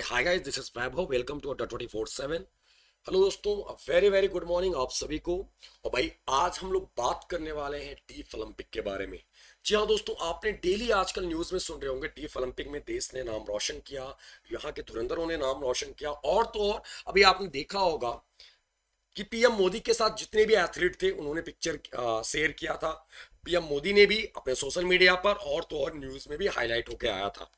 hi guys this is Vaibhav welcome to Adda twenty four seven hello दोस्तों very very good morning आप सभी को और भाई आज हम लोग बात करने वाले हैं डीफ ओलंपिक के बारे में जी हाँ दोस्तों आपने डेली आजकल न्यूज में सुन रहे होंगे डीफ ओलंपिक में देश ने नाम रोशन किया यहाँ के धुरंधरों ने नाम रोशन किया और तो और अभी आपने देखा होगा कि पीएम मोदी के साथ जितने भी एथलीट थे उन्होंने पिक्चर शेयर किया था पीएम मोदी ने भी अपने सोशल मीडिया पर और तो और न्यूज में भी हाईलाइट होकर आया था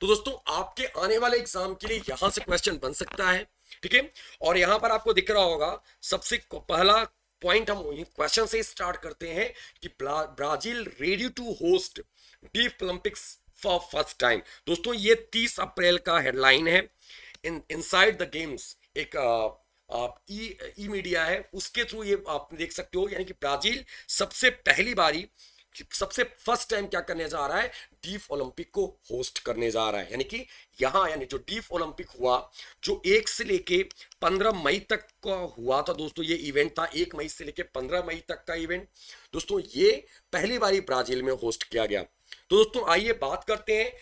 तो दोस्तों आपके आने वाले एग्जाम के लिए यहां से क्वेश्चन बन सकता है ठीक है और यहां पर आपको दिख रहा होगा सबसे पहला पॉइंट हम वही क्वेश्चन से स्टार्ट करते हैं कि ब्रा, Brazil ready to host deaf Olympics for first time दोस्तों ये 30 अप्रैल का हेडलाइन है इन इनसाइड द गेम्स एक ई ई मीडिया है उसके थ्रू ये आप देख सकते हो यानी कि ब्राजील सबसे पहली बारी सबसे फर्स्ट टाइम क्या करने जा रहा है डीफ ओलंपिक को होस्ट करने जा रहा है यानी कि यहां यानी जो डीफ ओलंपिक हुआ जो एक से लेके पंद्रह मई तक का हुआ था दोस्तों ये इवेंट था एक मई से लेके पंद्रह मई तक का इवेंट दोस्तों ये पहली बारी ब्राजील में होस्ट किया गया तो दोस्तों आइए बात करते हैं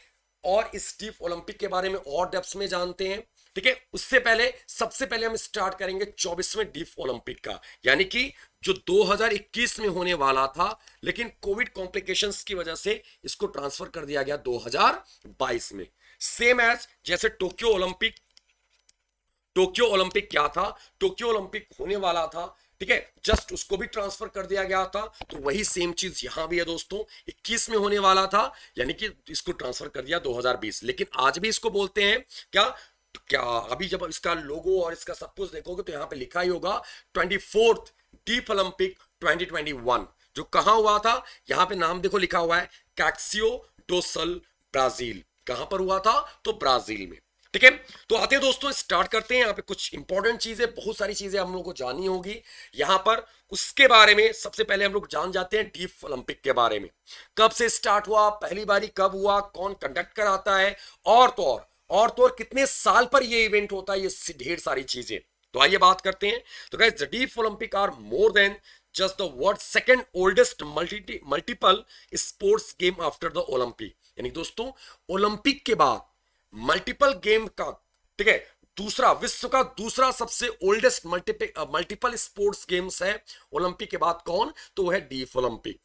और इस डीफ ओलंपिक के बारे में और डेप्स में जानते हैं ठीक है उससे पहले सबसे पहले हम स्टार्ट करेंगे चौबीसवें डीफ ओलंपिक का यानी कि जो 2021 में होने वाला था लेकिन कोविड कॉम्प्लिकेशन की वजह से इसको ट्रांसफर कर दिया गया 2022 में सेम एज जैसे टोक्यो ओलंपिक टोक्यो ओलंपिक क्या था टोक्यो ओलंपिक होने वाला था ठीक है जस्ट उसको भी ट्रांसफर कर दिया गया था तो वही सेम चीज यहां भी है दोस्तों 21 में होने वाला था यानी कि इसको ट्रांसफर कर दिया 2020 लेकिन आज भी इसको बोलते हैं क्या तो क्या अभी जब इसका लोगो और इसका सब कुछ देखोगे तो यहां पे लिखा ही होगा ट्वेंटी फोर्थ डीप ओलंपिक 2021 जो कहां हुआ था यहां पे नाम देखो लिखा हुआ है कैक्सियो डोसल ब्राजील कहां पर हुआ था तो ब्राजील में ठीक है तो आते हैं दोस्तों स्टार्ट करते हैं यहां पे कुछ इंपॉर्टेंट चीजें बहुत सारी चीजें हम लोग को जानी होगी यहां पर उसके बारे में सबसे पहले हम लोग जान जाते हैं डीप ओलंपिक के बारे में कब से स्टार्ट हुआ पहली बारी कब हुआ कौन कंडक्ट कराता है और तो और और तो और कितने साल पर ये इवेंट होता है ये ढेर सारी चीजें तो आइए बात करते हैं तो guys the deaf Olympic are more than just the world second oldest multi multiple sports game after the Olympic यानी दोस्तों ओलंपिक के बाद मल्टीपल गेम का ठीक है दूसरा विश्व का दूसरा सबसे oldest multiple multiple sports games है ओलंपिक के बाद कौन तो वह है deaf Olympic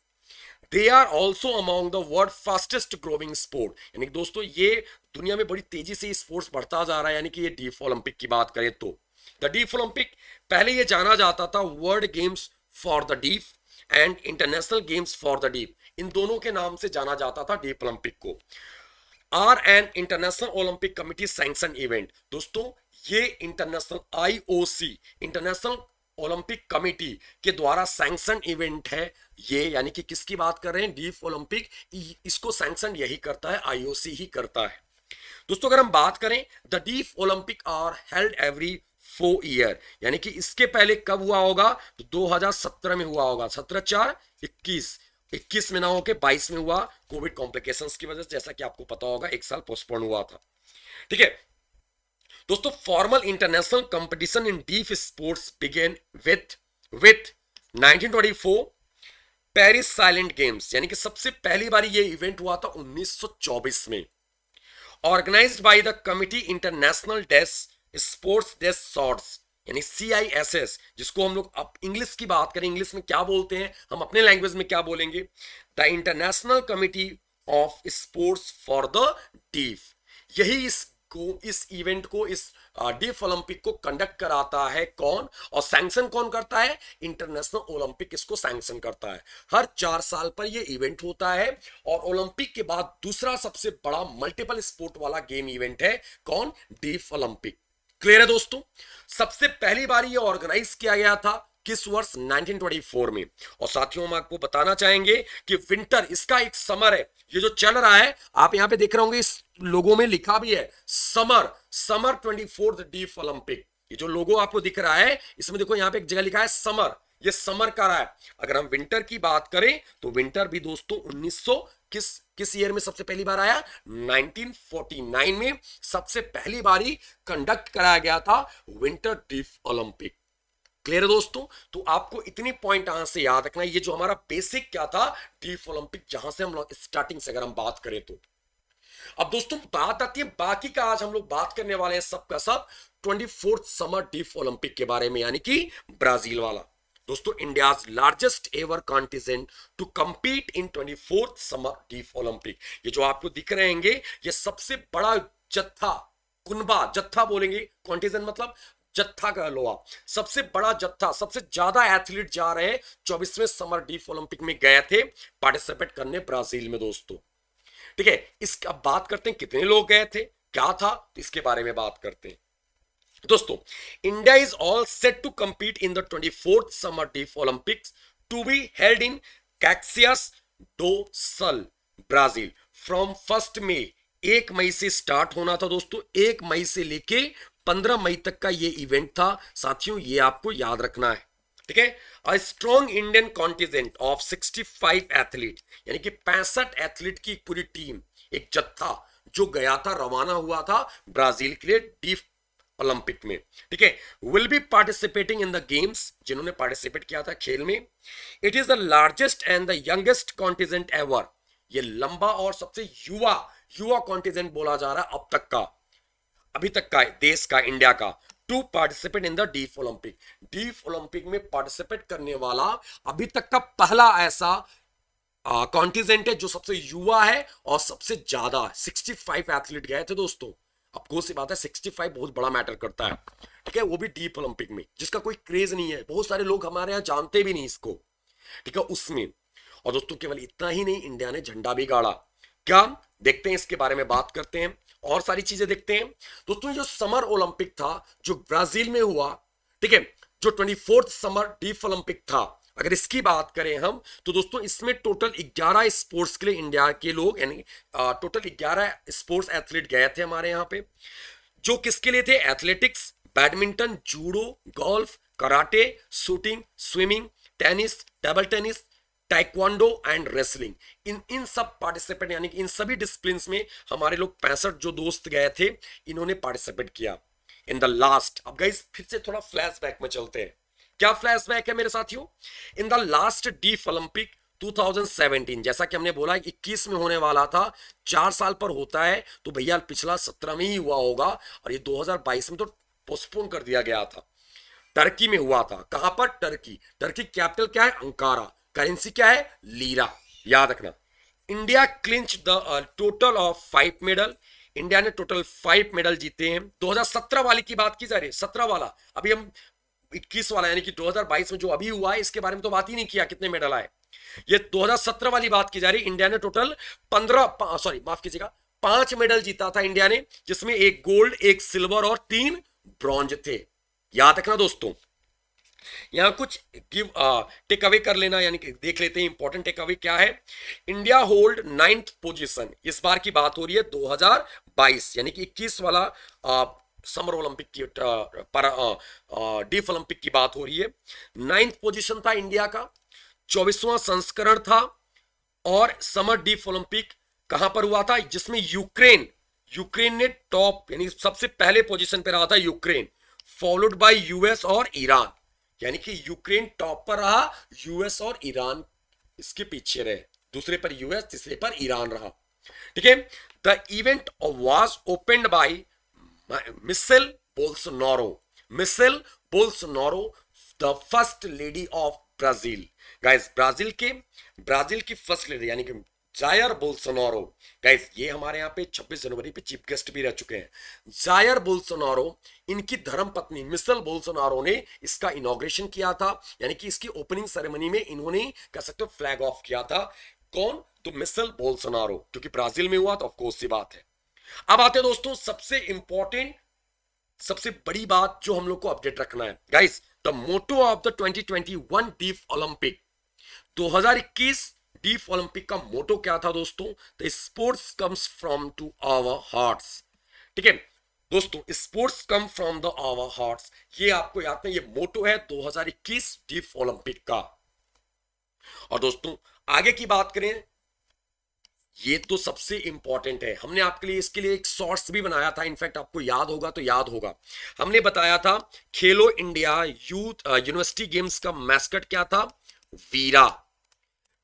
they are also among the world fastest growing sport यानी कि दोस्तों ये दुनिया में बड़ी तेजी से स्पोर्ट्स बढ़ता जा रहा है यानी कि ये डीफ ओलंपिक की बात करें तो द डीफ ओलंपिक पहले ये जाना जाता था world games for the deaf and international games for the deaf इन दोनों के नाम से जाना जाता था डीप ओलंपिक को are an international Olympic committee sanction event दोस्तों ये international IOC international Olympic committee के द्वारा सैंक्शन इवेंट है ये यानी कि किसकी बात कर रहे हैं डीफ ओलंपिक इसको सैंक्शन यही करता है आईओसी ही करता है दोस्तों अगर हम बात करें the deaf Olympic are held every four year यानी कि इसके पहले कब हुआ होगा तो 2017 में हुआ होगा सत्रह चार इक्कीस इक्कीस में ना होकर बाईस में हुआ कोविड कॉम्प्लिकेशन की वजह से जैसा कि आपको पता होगा एक साल पोस्टपोन हुआ था ठीक है दोस्तों formal international competition in deaf sports began with with 1924 Paris silent games यानी कि सबसे पहली बार ये इवेंट हुआ था 1924 में organise by the committee international des sports des shorts यानी सी जिसको हम लोग अब इंग्लिश की बात करें इंग्लिश में क्या बोलते हैं हम अपने लैंग्वेज में क्या बोलेंगे the international committee of sports for the deaf यही इस को इस इवेंट को इस डिफ ओलंपिक को कंडक्ट कराता है कौन और सैंक्शन कौन करता है इंटरनेशनल ओलंपिक इसको सैंक्शन करता है हर चार साल पर ये इवेंट होता है और ओलंपिक के बाद दूसरा सबसे बड़ा मल्टीपल स्पोर्ट वाला गेम इवेंट है कौन डिफ ओलंपिक क्लियर है दोस्तों सबसे पहली बार ये ऑर्गेनाइज किया गया था किस वर्ष 1924 में और साथियों हम आपको बताना चाहेंगे कि विंटर इसका एक समर है ये जो चल रहा है आप यहां पे देख रहे होंगे इस लोगों में लिखा भी है summer summer twenty fourth deaf Olympic ये जो लोगो आपको दिख रहा है इसमें देखो यहां पे एक जगह लिखा है समर ये समर का रहा है अगर हम विंटर की बात करें तो विंटर भी दोस्तों उन्नीस किस किस ईयर में सबसे पहली बार आया 1949 में सबसे पहली बारी कंडक्ट कराया गया था विंटर डीफ ओलंपिक क्लियर है दोस्तों तो आपको इतनी पॉइंट यहां से याद रखना ये जो हमारा बेसिक क्या था डीफ ओलंपिक जहां से हम लोग स्टार्टिंग से अगर हम बात करें तो अब दोस्तों बात आती है बाकी का आज हम लोग बात करने वाले हैं सबका सब twenty fourth summer deaf Olympic के बारे में यानी कि ब्राजील वाला दोस्तों India largest ever contingent to compete in twenty fourth summer deaf Olympic ये जो आपको दिख रहे हैं ये सबसे बड़ा जत्था कुनबा जत्था बोलेंगे कॉन्टिजेंट मतलब जत्था कह लो आप सबसे बड़ा जत्था सबसे ज्यादा एथलीट जा रहे चौबीसवें समर डीफ ओलंपिक में गए थे पार्टिसिपेट करने ब्राजील में दोस्तों ठीक है इस अब बात करते हैं कितने लोग गए थे क्या था तो इसके बारे में बात करते हैं दोस्तों India is all set to compete in the twenty fourth summer deaf Olympics to be held in Caxias do Sul Brazil from first May एक मई से स्टार्ट होना था दोस्तों एक मई से लेके पंद्रह मई तक का ये इवेंट था साथियों ये आपको याद रखना है ठीक है a strong Indian contingent of sixty five athlete यानी कि पैंसठ एथलीट की पूरी टीम एक जत्था जो गया था रवाना हुआ था ब्राजील के लिए डीफ ओलंपिक में ठीक है will be participating in the games जिन्होंने पार्टिसिपेट किया था खेल में it is the largest and the youngest contingent ever ये लंबा और सबसे युवा युवा कॉन्टिजेंट बोला जा रहा है अब तक का अभी तक का देश का इंडिया का to participate in the deaf Olympic deaf Olympic में पार्टिसिपेट करने वाला अभी तक का पहला ऐसा कॉन्टिजेंट है जो सबसे युवा है और सबसे ज्यादा 65 एथलीट गए थे दोस्तों अब कौन सी बात है 65 बहुत बड़ा मैटर करता है ठीक है वो भी डीप ओलंपिक में जिसका कोई क्रेज नहीं है बहुत सारे लोग हमारे यहाँ जानते भी नहीं इसको ठीक है उसमें और दोस्तों केवल इतना ही नहीं इंडिया ने झंडा भी गाड़ा क्या देखते हैं इसके बारे में बात करते हैं और सारी चीजें देखते हैं दोस्तों जो समर ओलंपिक था जो ब्राजील में हुआ ठीक है जो ट्वेंटी समर डीफ ओलंपिक था अगर इसकी बात करें हम तो दोस्तों इसमें टोटल 11 स्पोर्ट्स के लिए इंडिया के लोग यानी टोटल 11 स्पोर्ट्स एथलीट गए थे हमारे यहाँ पे जो किसके लिए थे athletics badminton judo golf karate shooting swimming tennis table tennis taekwondo and wrestling इन इन सब पार्टिसिपेंट यानी कि इन सभी डिसिप्लिन में हमारे लोग पैंसठ जो दोस्त गए थे इन्होंने पार्टिसिपेट किया इन द लास्ट अब गाइज फिर से थोड़ा फ्लैशबैक में चलते हैं क्या फ्लैशबैक है मेरे साथियों in the last deaf Olympic 2017 जैसा कि हमने बोला 21 में होने वाला था चार साल पर होता है तो भैया पिछला 17 में ही हुआ होगा और ये 2022 में तो पोस्टपोन कर दिया गया था टर्की में हुआ था कहां पर टर्की टर्की कैपिटल क्या है अंकारा करेंसी क्या है लीरा याद रखना India clinch the total of five medal India ने टोटल फाइव मेडल जीते हैं 2017 वाले की बात की जा रही है 17 वाला अभी हम 21 वाला यानी कि 2022 में जो अभी हुआ है इसके बारे में तो बात ही नहीं किया कितने मेडल आए ये 2017 वाली बात की जा रही है इंडिया ने टोटल 15 सॉरी माफ कीजिएगा पांच मेडल जीता था इंडिया ने जिसमें एक गोल्ड एक सिल्वर और तीन ब्रॉन्ज थे याद रखना दोस्तों यहाँ कुछ गिव टेक अवे कर लेना यानी कि देख लेते हैं इंपॉर्टेंट टेक अवे क्या है इंडिया होल्ड नाइन्थ पोजीशन इस बार की बात हो रही है 2022 यानी कि 21 वाला आ, समर ओलंपिक की डीफ ओलंपिक की बात हो रही है नाइन्थ पोजीशन था इंडिया का चौबीसवां संस्करण था और समर डीफ ओलंपिक कहां पर हुआ था जिसमें यूक्रेन यूक्रेन ने टॉप यानी सबसे पहले पोजिशन पर रहा था यूक्रेन फॉलोड बाई यूएस और ईरान यानी कि यूक्रेन टॉप पर रहा यूएस और ईरान इसके पीछे रहे दूसरे पर यूएस तीसरे पर ईरान रहा ठीक है the event was opened by Michelle Bolsonaro Michelle Bolsonaro the first lady of Brazil guys Brazil के ब्राजील की फर्स्ट लेडी यानी कि जायर बोलसोनोरो गाइस ये हमारे यहाँ पे 26 जनवरी पे चीफ गेस्ट भी रह चुके हैं जायर बोलसोनोरो इनकी धर्मपत्नी मिसल बोलसोनारो ने इसका इनोग्रेशन किया था यानी कि इसकी ओपनिंग सेरेमनी में इन्होंने कह सकते हो फ्लैग ऑफ किया था कौन तो मिसल बोलसोनारो क्योंकि ब्राजील में हुआ तो ऑफकोर्स ये बात है अब आते हैं दोस्तों सबसे इंपॉर्टेंट सबसे बड़ी बात जो हम लोग को अपडेट रखना है guys the motto of the 2021 twenty Olympic 2021 deaf Olympic का मोटो क्या था दोस्तों तो sports comes from to our hearts ठीक है दोस्तों sports come from the our hearts ये आपको याद है ये मोटो है 2021 डीफ ओलंपिक का और दोस्तों आगे की बात करें ये तो सबसे इंपॉर्टेंट है हमने आपके लिए इसके लिए एक सोर्स भी बनाया था इनफैक्ट आपको याद होगा तो याद होगा हमने बताया था Khelo India youth university games का मैस्कट क्या था वीरा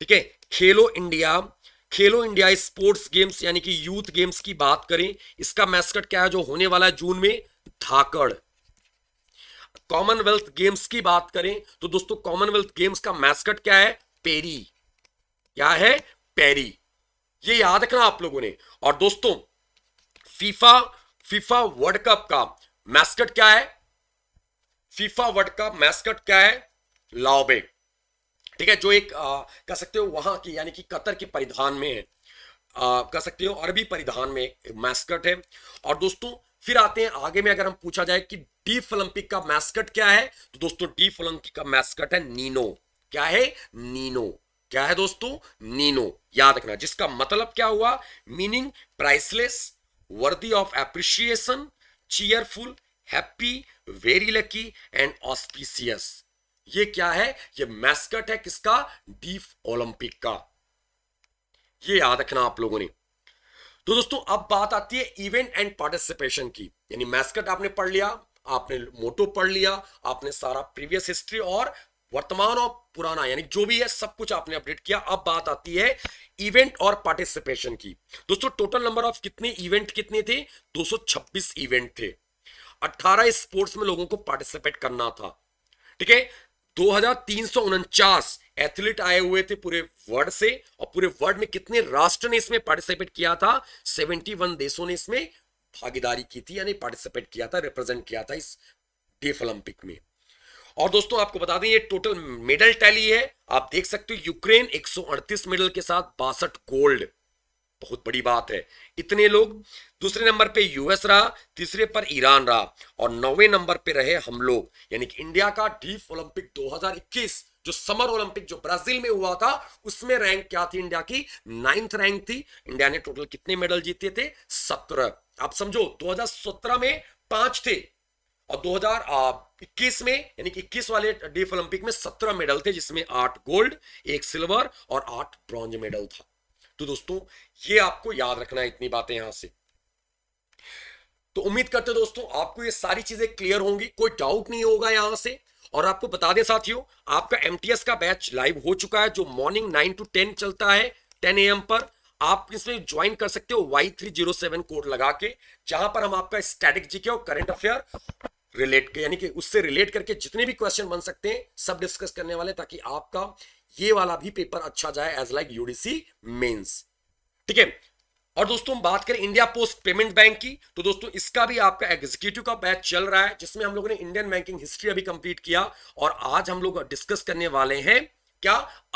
ठीक है खेलो इंडिया खेलो इंडिया स्पोर्ट्स गेम्स यानी कि यूथ गेम्स की बात करें इसका मैस्कट क्या है जो होने वाला है जून में धाकड़ कॉमनवेल्थ गेम्स की बात करें तो दोस्तों कॉमनवेल्थ गेम्स का मैस्कट क्या है पेरी क्या है पेरी ये याद रखना आप लोगों ने और दोस्तों फीफा फीफा वर्ल्ड कप का मैस्कट क्या है फीफा वर्ल्ड कप मैस्कट क्या है लाओबे ठीक है जो एक आ, कह सकते हो वहां की यानी कि कतर के परिधान में है आ, कह सकते हो अरबी परिधान में मैस्कट है और दोस्तों फिर आते हैं आगे में अगर हम पूछा जाए कि डी ओलंपिक का मैस्कट क्या है तो दोस्तों डी ओलंपिक का मैस्कट है नीनो क्या है नीनो क्या है दोस्तों नीनो याद रखना जिसका मतलब क्या हुआ meaning priceless worthy of appreciation cheerful happy very lucky and auspicious ये क्या है ये मैस्कट है किसका डीफ ओलंपिक का ये याद रखना आप लोगों ने तो दोस्तों अब बात आती है इवेंट एंड पार्टिसिपेशन की यानी मैस्कट आपने पढ़ लिया आपने मोटो पढ़ लिया आपने सारा प्रीवियस हिस्ट्री और वर्तमान और पुराना यानी जो भी है सब कुछ आपने अपडेट किया अब बात आती है इवेंट और पार्टिसिपेशन की दोस्तों टोटल नंबर ऑफ कितने इवेंट कितने थे 226 इवेंट थे 18 स्पोर्ट्स में लोगों को पार्टिसिपेट करना था ठीक है दो एथलीट आए हुए थे पूरे वर्ल्ड से और पूरे वर्ल्ड में कितने राष्ट्र ने इसमें पार्टिसिपेट किया था 71 देशों ने इसमें भागीदारी की थी यानी पार्टिसिपेट किया था रिप्रेजेंट किया था इस डेफ ओलंपिक में और दोस्तों आपको बता दें ये टोटल मेडल टैली है आप देख सकते हो यूक्रेन एक मेडल के साथ बासठ गोल्ड बहुत बड़ी बात है इतने लोग दूसरे नंबर पे यूएस रहा तीसरे पर ईरान रहा और नौवे नंबर पे रहे हम लोग यानी कि इंडिया का डीफ ओलंपिक 2021 जो समर ओलंपिक जो ब्राजील में हुआ था उसमें रैंक क्या थी इंडिया की नाइन्थ रैंक थी इंडिया ने टोटल कितने मेडल जीते थे सत्रह आप समझो दो में पांच थे और दो इक्कीस में यानी कि इक्कीस वाले डीफ ओलंपिक में सत्रह मेडल थे जिसमें आठ गोल्ड एक सिल्वर और आठ ब्रॉन्ज मेडल था तो दोस्तों ये आपको याद रखना है इतनी बातें यहां से तो उम्मीद करते हैं दोस्तों आपको ये सारी चीजें क्लियर होंगी कोई डाउट नहीं होगा यहां से और आपको बता दें साथियों आपका एमटीएस का बैच लाइव हो चुका है जो मॉर्निंग नाइन टू टेन चलता है टेन ए पर आप इसमें ज्वाइन कर सकते हो Y three zero seven code लगा के जहां पर हम आपका स्टैटिक जीके और करंट अफेयर रिलेट यानी कि उससे रिलेट करके जितने भी क्वेश्चन बन सकते हैं सब डिस्कस करने वाले ताकि आपका ये वाला भी पेपर अच्छा जाए एज लाइक यूडीसी मेन्स ठीक है और दोस्तों हम बात करें इंडिया पोस्ट पेमेंट बैंक की तो दोस्तों इसका भी आपका एग्जीक्यूटिव का बैच चल रहा है जिसमें हम लोगों ने इंडियन बैंकिंग हिस्ट्री अभी कंप्लीट किया और आज हम लोग डिस्कस करने वाले हैं क्या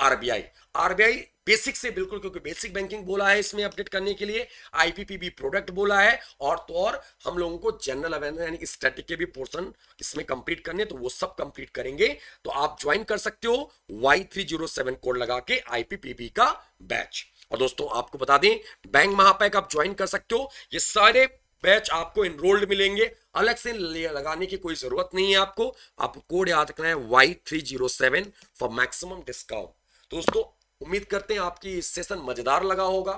आरबीआई आरबीआई बेसिक से बिल्कुल क्योंकि बेसिक बैंकिंग बोला है इसमें अपडेट करने के लिए आईपीपीबी प्रोडक्ट बोला है और तो और हम लोगों को जनरल अवेयरनेस यानी स्टैटिक के भी पोर्शन इसमें कंप्लीट करने तो वो सब कंप्लीट करेंगे तो आप ज्वाइन कर सकते हो Y three zero seven code लगा के आईपीपीबी का बैच और दोस्तों आपको बता दें बैंक महापैक आप ज्वाइन कर सकते हो ये सारे बैच आपको एनरोल्ड मिलेंगे अलग से लगाने की कोई जरूरत नहीं है आपको आप कोड याद रखना है Y three zero seven for maximum discount दोस्तों उम्मीद करते हैं आपकी सेशन मजेदार लगा होगा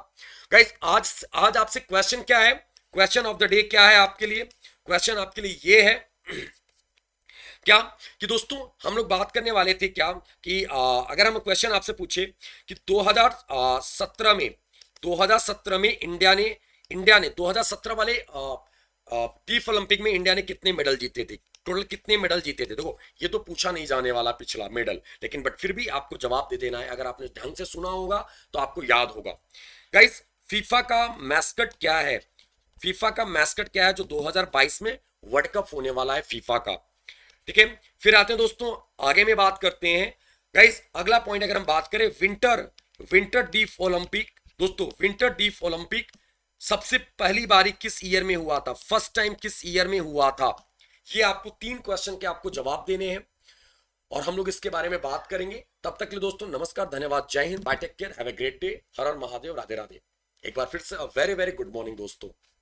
गाइस आज आज आपसे क्वेश्चन क्या है क्वेश्चन ऑफ द डे क्या है आपके लिए क्वेश्चन आपके लिए ये है क्या कि दोस्तों हम लोग बात करने वाले थे क्या कि आ, अगर हम क्वेश्चन आपसे पूछे कि 2017 में 2017 में इंडिया ने इंडिया ने 2017 वाले आ, टीफ ओलंपिक में इंडिया ने कितने मेडल जीते थे टोटल कितने मेडल जीते थे देखो ये तो पूछा नहीं जाने वाला पिछला मेडल लेकिन बट फिर भी आपको जवाब दे देना है अगर आपने ढंग से सुना होगा तो आपको याद होगा गाइस फीफा का मैस्कट क्या है फीफा का मैस्कट क्या है जो 2022 में वर्ल्ड कप होने वाला है फीफा का ठीक है फिर आते हैं दोस्तों आगे में बात करते हैं गाइस अगला पॉइंट अगर हम बात करें विंटर विंटर डीफ ओलंपिक दोस्तों विंटर डीफ ओलंपिक सबसे पहली बारी किस ईयर में हुआ था फर्स्ट टाइम किस ईयर में हुआ था ये आपको तीन क्वेश्चन के आपको जवाब देने हैं और हम लोग इसके बारे में बात करेंगे तब तक के लिए दोस्तों नमस्कार धन्यवाद जय हिंद bye take care have a great day हर हर महादेव राधे राधे एक बार फिर से वेरी वेरी गुड मॉर्निंग दोस्तों